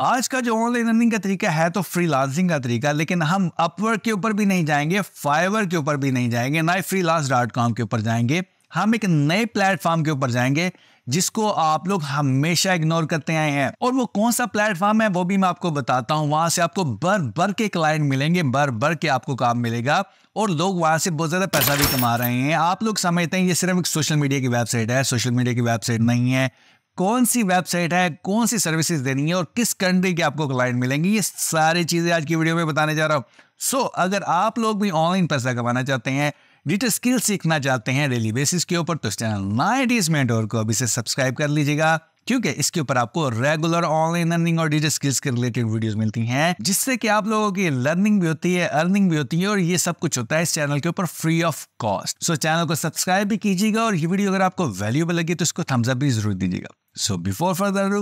आज का जो ऑनलाइन अर्निंग का तरीका है तो फ्रीलांसिंग का तरीका लेकिन हम अपवर्क के ऊपर भी नहीं जाएंगे फाइवर के ऊपर भी नहीं जाएंगे ना फ्री फ्रीलांस डॉट कॉम के ऊपर जाएंगे हम एक नए प्लेटफॉर्म के ऊपर जाएंगे जिसको आप लोग हमेशा इग्नोर करते आए हैं और वो कौन सा प्लेटफॉर्म है वो भी मैं आपको बताता हूँ वहां से आपको बर बर के क्लाइंट मिलेंगे बर बर के आपको काम मिलेगा और लोग वहां से बहुत ज़्यादा पैसा भी कमा रहे हैं आप लोग समझते हैं ये सिर्फ एक सोशल मीडिया की वेबसाइट है सोशल मीडिया की वेबसाइट नहीं है कौन सी वेबसाइट है कौन सी सर्विसेज देनी है और किस कंट्री के आपको क्लाइंट मिलेंगे ये सारी चीज़ें आज की वीडियो में बताने जा रहा हूँ सो so, अगर आप लोग भी ऑनलाइन पैसा कमाना चाहते हैं डिटेल स्किल सीखना चाहते हैं डेली बेसिस के ऊपर तो इस चैनल नाइटीज मेंटोर को अभी से सब्सक्राइब कर लीजिएगा क्योंकि इसके ऊपर आपको रेगुलर ऑनलाइन लर्निंग और डिजिटल स्किल्स के रिलेटेड वीडियोस मिलती हैं जिससे कि आप लोगों की लर्निंग भी होती है अर्निंग भी होती है और ये सब कुछ होता है इस चैनल के ऊपर free of cost so channel को सब्सक्राइब भी कीजिएगा और ये वीडियो अगर आपको वैल्यूबल लगी तो इसको थम्सअप भी जरूर दीजिएगा so before further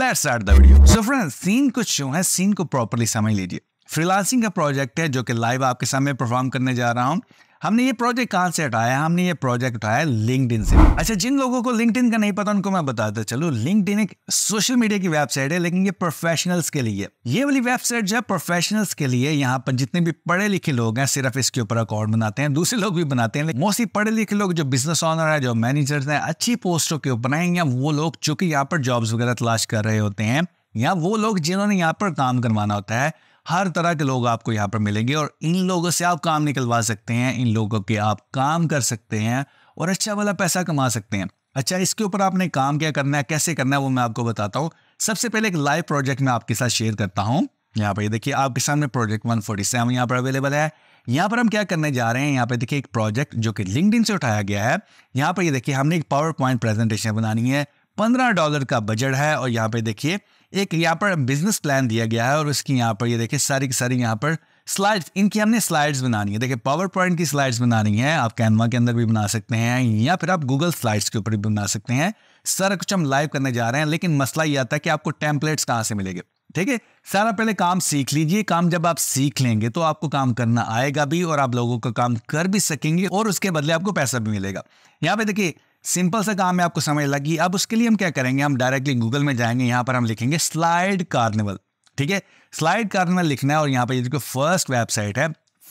let's start the video so friends scene कुछ शो है सीन को प्रॉपरली समझ लीजिए फ्रीलांसिंग का प्रोजेक्ट है जो कि लाइव आपके सामने परफॉर्म करने जा रहा हूँ हमने ये प्रोजेक्ट कहाँ से उठाया हमने ये प्रोजेक्ट उठाया लिंकड से अच्छा जिन लोगों को लिंकड का नहीं पता उनको मैं बताता चलू लिंकड एक सोशल मीडिया की वेबसाइट है लेकिन ये प्रोफेशनल्स के लिए ये वाली वेबसाइट जो है प्रोफेशनल्स के लिए यहाँ पर जितने भी पढ़े लिखे लोग हैं सिर्फ इसके ऊपर अकाउंट बनाते हैं दूसरे लोग भी बनाते हैं मोस्टली पढ़े लिखे लोग जो बिजनेस ऑनर है जो मैनेजर है अच्छी पोस्टों के ऊपर हैं वो लोग चूंकि यहाँ पर जॉब्स वगैरह तलाश कर रहे होते हैं या वो लोग जिन्होंने यहाँ पर काम करवाना होता है हर तरह के लोग आपको यहाँ पर मिलेंगे और इन लोगों से आप काम निकलवा सकते हैं इन लोगों के आप काम कर सकते हैं और अच्छा वाला पैसा कमा सकते हैं अच्छा इसके ऊपर आपने काम क्या करना है कैसे करना है वो मैं आपको बताता हूँ सबसे पहले एक लाइव प्रोजेक्ट मैं आपके साथ शेयर करता हूँ यहाँ पर देखिए आपके सामने प्रोजेक्ट वन फोर्टी सेवन यहाँ पर अवेलेबल है यहाँ पर हम क्या करने जा रहे हैं यहाँ पे देखिए एक प्रोजेक्ट जो कि लिंकड से उठाया गया है यहाँ पर ये देखिए हमने एक पावर पॉइंट प्रेजेंटेशन बनानी है पंद्रह डॉलर का बजट है और यहाँ पे देखिए एक यहाँ पर बिजनेस प्लान दिया गया है और उसकी यहाँ पर ये यह देखिए सारी की सारी यहाँ पर स्लाइड्स इनकी हमने स्लाइड्स बनानी है देखिए पावर पॉइंट की स्लाइड्स बनानी है आप कैनवा के अंदर भी बना सकते हैं या फिर आप गूगल स्लाइड्स के ऊपर भी बना सकते हैं सारा कुछ हम लाइव करने जा रहे हैं लेकिन मसला ये आता है कि आपको टेम्पलेट्स कहाँ से मिलेंगे ठीक है सारा पहले काम सीख लीजिए काम जब आप सीख लेंगे तो आपको काम करना आएगा भी और आप लोगों का काम कर भी सकेंगे और उसके बदले आपको पैसा भी मिलेगा यहाँ पे देखिए सिंपल सा काम है आपको समझ लगी अब उसके लिए हम क्या करेंगे हम डायरेक्टली गूगल में जाएंगे यहाँ पर हम लिखेंगे स्लाइड कार्निवल ठीक है स्लाइड कार्निवल लिखना है और यहाँ पर ये जो फर्स्ट वेबसाइट है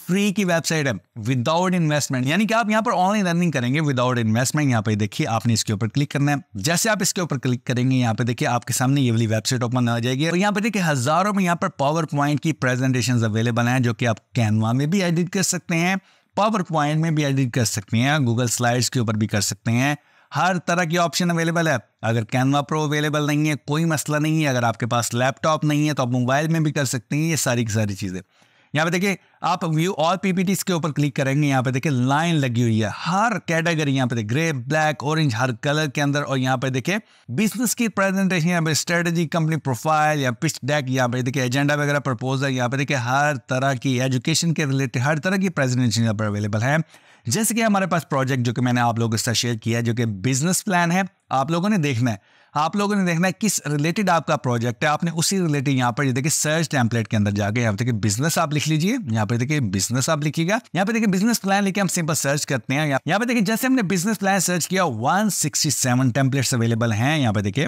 फ्री की वेबसाइट है विदाउट इन्वेस्टमेंट यानी कि आप यहाँ पर ऑनलाइन अर्निंग करेंगे विदाउट इन्वेस्टमेंट यहाँ पर देखिए आपने इसके ऊपर क्लिक करना है जैसे आप इसके ऊपर क्लिक करेंगे यहाँ पे देखिए आपके सामने ये वाली वेबसाइट ओपन आ जाएगी और यहाँ पर देखिए हजारों में यहाँ पर पावर पॉइंट की प्रेजेंटेशन अवेलेबल है जो कि आप कैनवा में भी एडिट कर सकते हैं पावर पॉइंट में भी एडिट कर सकते हैं गूगल स्लाइड्स के ऊपर भी कर सकते हैं हर तरह की ऑप्शन अवेलेबल है अगर कैनवा प्रो अवेलेबल नहीं है कोई मसला नहीं है अगर आपके पास लैपटॉप नहीं है तो आप मोबाइल में भी कर सकते हैं ये सारी की सारी चीज़ें यहाँ पे देखिए आप व्यू ऑल पीपीटीज के ऊपर क्लिक करेंगे यहाँ पे देखिए लाइन लगी हुई है हर कैटेगरी यहाँ पे देखिए ग्रे ब्लैक ऑरेंज हर कलर के अंदर और यहाँ पे देखिए बिजनेस की प्रेजेंटेशन यहाँ पे स्ट्रेटेजी कंपनी प्रोफाइल या पिच डेक यहाँ पे देखिए एजेंडा वगैरह प्रपोजल यहाँ पे देखिए हर तरह की एजुकेशन के रिलेटेड हर तरह की प्रेजेंटेशन यहाँ पर अवेलेबल है जैसे कि हमारे पास प्रोजेक्ट जो कि मैंने आप लोगों के साथ शेयर किया जो कि बिजनेस प्लान है आप लोगों ने देखना है आप लोगों ने देखना है किस रिलेटेड आपका प्रोजेक्ट है आपने उसी रिलेटेड यहाँ पर ये देखिए सर्च टेम्पलेट के अंदर जाके यहाँ पर देखिए बिजनेस आप लिख लीजिए यहाँ पर देखिए बिजनेस आप लिखिएगा यहाँ पे देखिए बिजनेस प्लान लिखे हम सिंपल सर्च करते हैं यहाँ पे देखिए जैसे हमने बिजनेस प्लान सर्च किया one sixty seven templates available है यहाँ पे देखिए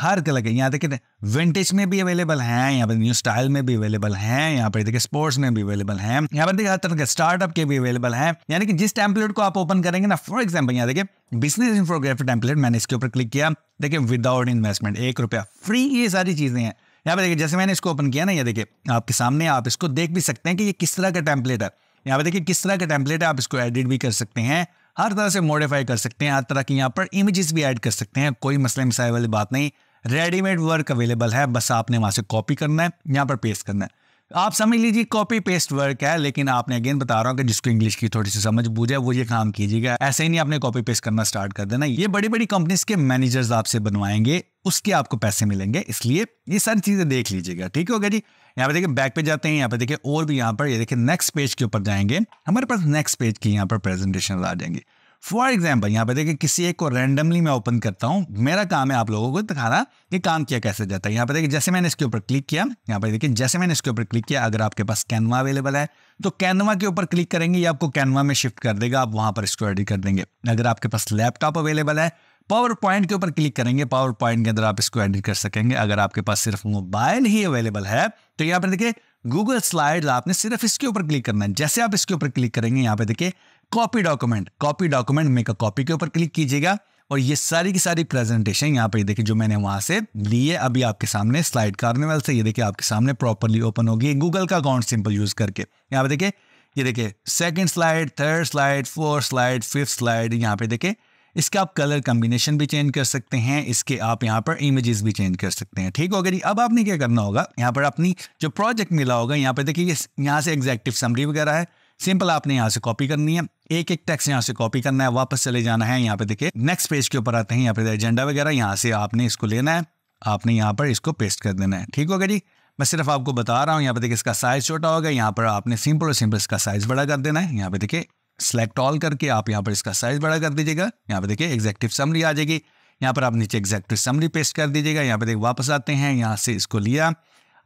हर कलर के यहाँ देखिए विंटेज में भी अवेलेबल हैं यहाँ पर न्यू स्टाइल में भी अवेलेबल हैं यहाँ पर देखिए स्पोर्ट्स में भी अवेलेबल हैं यहाँ पर देखिए हर तरह के स्टार्टअप के भी अवेलेबल हैं यानी कि जिस टेम्पलेट को आप ओपन करेंगे ना फॉर एग्जाम्पल यहाँ देखिए बिजनेस इन्फोग्राफी टेम्पलेट मैंने इसके ऊपर क्लिक किया देखिए विदाउट इन्वेस्टमेंट एक रुपया फ्री ये सारी चीजें हैं यहाँ पर देखिए जैसे मैंने इसको ओपन किया ना ये देखिए आपके सामने आप इसको देख भी सकते हैं कि ये किस तरह का टेम्पलेट है यहाँ पे देखिए किस तरह का टेम्पलेट है आप इसको एडिट भी कर सकते हैं हर तरह से मॉडिफाई कर सकते हैं हर तरह की यहाँ पर इमेजेस भी ऐड कर सकते हैं कोई मसले मिसाई वाली बात नहीं रेडीमेड वर्क अवेलेबल है बस आपने वहाँ से कॉपी करना है यहाँ पर पेस्ट करना है आप समझ लीजिए कॉपी पेस्ट वर्क है लेकिन आपने अगेन बता रहा हूँ कि जिसको इंग्लिश की थोड़ी सी समझ बूझ है वो ये काम कीजिएगा ऐसे ही नहीं आपने कॉपी पेस्ट करना स्टार्ट कर देना ये बड़ी बड़ी कंपनीज के मैनेजर्स आपसे बनवाएंगे उसके आपको पैसे मिलेंगे इसलिए ये सारी चीजें देख लीजिएगा ठीक होगा जी यहाँ पे देखिए बैक पे जाते हैं यहाँ पे देखिए और भी यहाँ पर ये देखिए नेक्स्ट पेज के ऊपर जाएंगे हमारे पास नेक्स्ट पेज की यहाँ पर प्रेजेंटेशन आ जाएंगे फॉर एग्जाम्पल यहाँ पे देखिए किसी एक को रैंडमली मैं ओपन करता हूँ मेरा काम है आप लोगों को दिखाना कि काम किया कैसे जाता है यहाँ पे देखिए जैसे मैंने इसके ऊपर क्लिक किया यहाँ पे देखिए जैसे मैंने इसके ऊपर क्लिक किया अगर आपके पास कैनवा अवेलेबल है तो कैनवा के ऊपर क्लिक करेंगे ये आपको कैनवा में शिफ्ट कर देगा आप वहाँ पर इसको एडिट कर देंगे अगर आपके पास लैपटॉप अवेलेबल है पावर पॉइंट के ऊपर क्लिक करेंगे पावर पॉइंट के अंदर आप इसको एडिट कर सकेंगे अगर आपके पास सिर्फ मोबाइल ही अवेलेबल है तो यहाँ पर देखिए गूगल स्लाइड आपने सिर्फ इसके ऊपर क्लिक करना है जैसे आप इसके ऊपर क्लिक करेंगे यहाँ पे देखिए copy document copy document make a copy के ऊपर क्लिक कीजिएगा और ये सारी की सारी प्रेजेंटेशन यहाँ पर देखिए जो मैंने वहाँ से ली है अभी आपके सामने स्लाइड कार्निवल से ये देखिए आपके सामने प्रॉपरली ओपन होगी गूगल का अकाउंट सिंपल यूज करके यहाँ पे देखिए ये देखिए second slide third slide fourth slide fifth slide यहाँ पे देखिए इसके आप कलर कम्बिनेशन भी चेंज कर सकते हैं इसके आप यहाँ पर इमेजेस भी चेंज कर सकते हैं ठीक हो गया जी अब आपने क्या करना होगा यहाँ पर अपनी जो प्रोजेक्ट मिला होगा यहाँ पे देखिए यहाँ से एग्जैक्टिव समरी वगैरह है सिंपल आपने यहाँ से कॉपी करनी है एक एक टेक्स्ट यहाँ से कॉपी करना है वापस चले जाना है यहाँ पे देखिए नेक्स्ट पेज के ऊपर आते हैं यहाँ पे एजेंडा वगैरह यहाँ से आपने इसको लेना है आपने यहाँ पर इसको पेस्ट कर देना है ठीक होगा जी मैं सिर्फ आपको बता रहा हूँ यहाँ पे देखिए इसका साइज छोटा होगा यहाँ पर आपने सिंपल और सिंपल इसका साइज बड़ा कर देना है यहाँ पे देखिए सेलेक्ट ऑल करके आप यहाँ पर इसका साइज बड़ा कर दीजिएगा यहाँ पे देखिए एग्जैक्टिव समरी आ जाएगी यहाँ पर आप नीचे एग्जैक्टिव समरी पेस्ट कर दीजिएगा यहाँ पे देखिए वापस आते हैं यहाँ से इसको लिया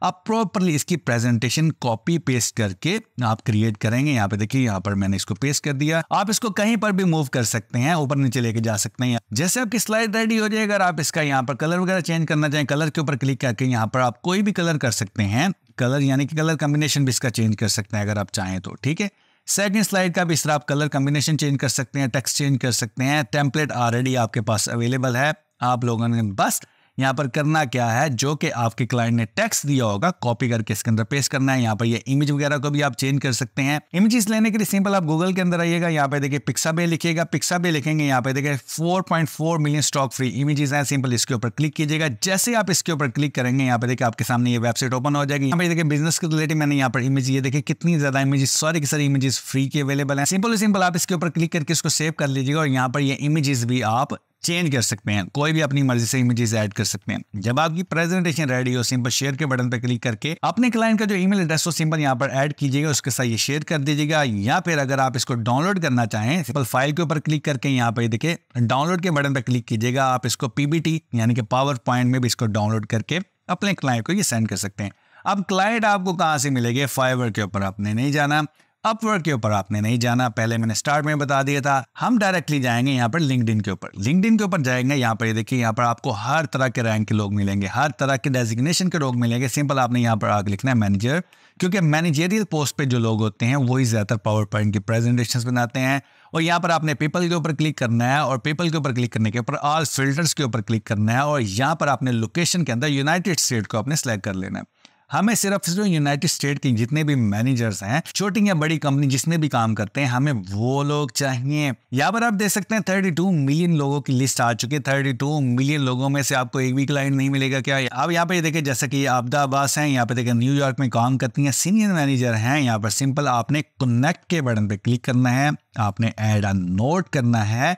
आप प्रॉपरली इसकी प्रेजेंटेशन कॉपी पेस्ट करके आप क्रिएट करेंगे यहाँ पे देखिए यहाँ पर मैंने इसको पेस्ट कर दिया आप इसको कहीं पर भी मूव कर सकते हैं ऊपर नीचे लेके जा सकते हैं जैसे आपकी स्लाइड रेडी हो जाएगा अगर आप इसका यहाँ पर कलर वगैरह चेंज करना चाहें कलर के ऊपर क्लिक करके यहाँ पर आप कोई भी कलर कर सकते हैं कलर यानी कि कलर कॉम्बिनेशन भी इसका चेंज कर सकते हैं अगर आप चाहें तो ठीक है सेकंड स्लाइड का भी इस तरह आप कलर कॉम्बिनेशन चेंज कर सकते हैं टेक्स्ट चेंज कर सकते हैं टेम्पलेट ऑलरेडी आपके पास अवेलेबल है आप लोगों ने बस यहाँ पर करना क्या है जो कि आपके क्लाइंट ने टेक्स्ट दिया होगा कॉपी करके इसके अंदर पेस्ट करना है यहाँ पर ये इमेज वगैरह को भी आप चेंज कर सकते हैं इमेजेस लेने के लिए सिंपल आप गूगल के अंदर आइएगा यहाँ पे देखिए पिक्सा बे लिखिएगा पिक्सा बे लिखेंगे यहाँ पे देखिए 4.4 मिलियन स्टॉक फ्री इमेजेस है सिंपल इसके ऊपर क्लिक कीजिएगा जैसे आप इसके ऊपर क्लिक करेंगे यहाँ पे देखिए आपके सामने ये वेबसाइट ओपन हो जाएगी यहाँ पे देखिए बिजनेस के रिलेटेड मैंने यहाँ पर इमेज ये देखिए कितनी ज्यादा इमेज सॉरी की सारी इमेजेस फ्री की अवेलेबल है सिंपल सिंपल आप इसके ऊपर क्लिक करके इसको सेव कर लीजिएगा और यहाँ पर ये इमेजेस भी आप चेंज कर सकते हैं कोई भी अपनी मर्जी से इमेजेस ऐड कर सकते हैं जब आपकी प्रेजेंटेशन रेडी हो सिंपल शेयर के बटन पर क्लिक करके अपने क्लाइंट का जो ईमेल एड्रेस हो सिंपल यहाँ पर ऐड कीजिएगा उसके साथ ये शेयर कर दीजिएगा या फिर अगर आप इसको डाउनलोड करना चाहें सिंपल फाइल के ऊपर क्लिक करके यहाँ पर देखिए डाउनलोड के बटन पर क्लिक कीजिएगा आप इसको पीबीटी यानी कि पावर पॉइंट में भी इसको डाउनलोड करके अपने क्लाइंट को ये सेंड कर सकते हैं अब क्लाइंट आपको कहाँ से मिलेगी फाइवर के ऊपर आपने नहीं जाना अपवर्क के ऊपर आपने नहीं जाना पहले मैंने स्टार्ट में बता दिया था हम डायरेक्टली जाएंगे यहाँ पर लिंकड के ऊपर लिंकड के ऊपर जाएंगे यहाँ पर ये देखिए यहाँ पर आपको हर तरह के रैंक के लोग मिलेंगे हर तरह के डेजिग्नेशन के लोग मिलेंगे सिंपल आपने यहाँ पर आगे लिखना है मैनेजर क्योंकि मैनेजेरियल पोस्ट पे जो लोग होते हैं वही ज़्यादातर पावर पॉइंट की प्रेजेंटेशन बनाते हैं और यहाँ पर आपने पीपल के ऊपर क्लिक करना है और पीपल के ऊपर क्लिक करने के ऊपर ऑल फिल्टर्स के ऊपर क्लिक करना है और यहाँ पर आपने लोकेशन के अंदर यूनाइटेड स्टेट को आपने सेलेक्ट कर लेना है हमें सिर्फ सिर्फ यूनाइटेड स्टेट के जितने भी मैनेजर्स हैं छोटी या बड़ी कंपनी जिसमें भी काम करते हैं हमें वो लोग चाहिए यहाँ पर आप देख सकते हैं थर्टी टू मिलियन लोगों की लिस्ट आ चुकी है थर्टी टू मिलियन लोगों में से आपको एक भी क्लाइंट नहीं मिलेगा क्या आप यहाँ पे देखे जैसे कि आपदा अब्बास है यहाँ पे देखे न्यूयॉर्क में काम करती है सीनियर मैनेजर है यहाँ पर सिंपल आपने कनेक्ट के बटन पे क्लिक करना है आपने एड आ नोट करना है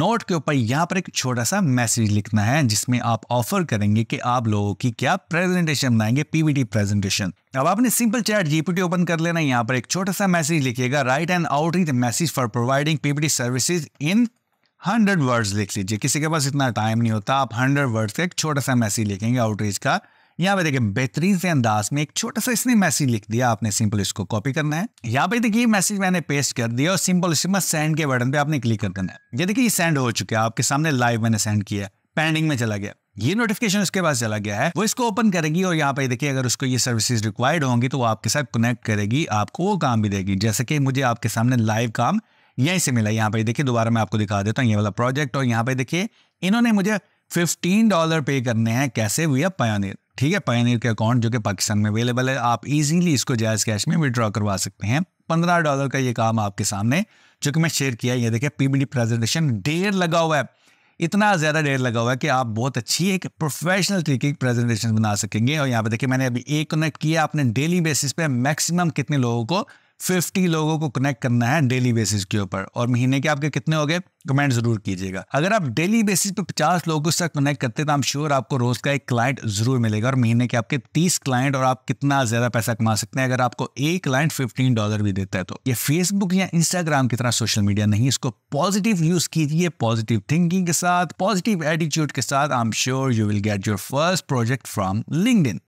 नोट के ऊपर यहाँ पर एक छोटा सा मैसेज लिखना है जिसमें आप ऑफर करेंगे कि आप लोगों की क्या प्रेजेंटेशन बनाएंगे पीवीटी प्रेजेंटेशन अब आपने सिंपल चैट जीपीटी ओपन कर लेना यहाँ पर एक छोटा सा मैसेज लिखिएगा write and outreach message for providing PVT services in hundred words लिख लीजिए किसी के पास इतना टाइम नहीं होता आप हंड्रेड वर्ड्स का एक छोटा सा मैसेज लिखेंगे आउटरीच का यहाँ पे देखिए बेहतरीन से अंदाज में एक छोटा सा इसने मैसेज लिख दिया आपने सिंपल इसको कॉपी करना है यहाँ पे देखिए मैसेज मैंने पेस्ट कर दिया और सिंपल इसमें सेंड के बटन पे आपने क्लिक कर देना है ये देखिए सेंड हो चुका है आपके सामने लाइव मैंने सेंड किया पेंडिंग में चला गया ये नोटिफिकेशन उसके पास चला गया है वो इसको ओपन करेगी और यहाँ पे देखिए अगर उसको ये सर्विसेज रिक्वायर्ड होंगी तो वो आपके साथ कनेक्ट करेगी आपको वो काम भी देगी जैसे कि मुझे आपके सामने लाइव काम यहीं से मिला यहाँ पे देखिए दोबारा मैं आपको दिखा देता हूँ ये वाला प्रोजेक्ट और यहाँ पे देखिए इन्होंने मुझे फिफ्टीन डॉलर पे करने हैं कैसे हुई आर ठीक है पायनियर के अकाउंट जो कि पाकिस्तान में अवेलेबल है आप इजीली इसको जायज़ कैश में विड्रॉ करवा सकते हैं पंद्रह डॉलर का ये काम आपके सामने जो कि मैं शेयर किया ये देखिए पीबीडी प्रेजेंटेशन डेर लगा हुआ है इतना ज़्यादा डेर लगा हुआ है कि आप बहुत अच्छी एक प्रोफेशनल तरीके की प्रेजेंटेशन बना सकेंगे और यहाँ पे देखिए मैंने अभी एक कनेक्ट किया आपने डेली बेसिस पे मैक्सिमम कितने लोगों को फिफ्टी लोगों को कनेक्ट करना है डेली बेसिस के ऊपर और महीने के आपके कितने हो गए कमेंट जरूर कीजिएगा अगर आप डेली बेसिस पे पचास लोगों से कनेक्ट करते हैं तो आई श्योर आपको रोज का एक क्लाइंट जरूर मिलेगा और महीने के आपके तीस क्लाइंट और आप कितना ज्यादा पैसा कमा सकते हैं अगर आपको एक क्लाइंट फिफ्टीन डॉलर भी देता है तो ये फेसबुक या इंस्टाग्राम की तरह सोशल मीडिया नहीं इसको पॉजिटिव यूज कीजिए पॉजिटिव थिंकिंग के साथ पॉजिटिव एटीट्यूड के साथ I am sure you will get your first project from link